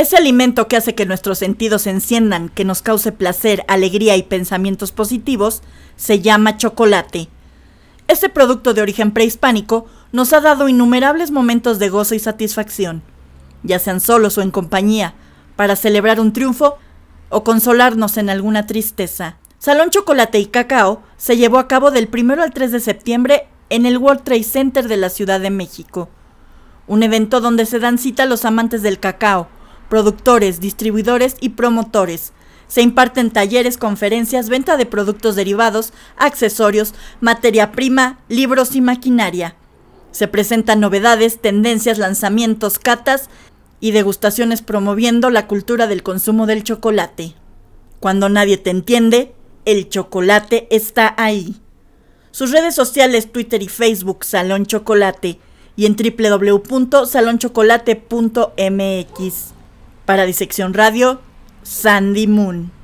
Ese alimento que hace que nuestros sentidos se enciendan, que nos cause placer, alegría y pensamientos positivos, se llama chocolate. Este producto de origen prehispánico nos ha dado innumerables momentos de gozo y satisfacción, ya sean solos o en compañía, para celebrar un triunfo o consolarnos en alguna tristeza. Salón Chocolate y Cacao se llevó a cabo del 1 al 3 de septiembre en el World Trade Center de la Ciudad de México, un evento donde se dan cita los amantes del cacao, productores, distribuidores y promotores. Se imparten talleres, conferencias, venta de productos derivados, accesorios, materia prima, libros y maquinaria. Se presentan novedades, tendencias, lanzamientos, catas y degustaciones promoviendo la cultura del consumo del chocolate. Cuando nadie te entiende, el chocolate está ahí. Sus redes sociales Twitter y Facebook Salón Chocolate y en www.salonchocolate.mx. Para Disección Radio, Sandy Moon.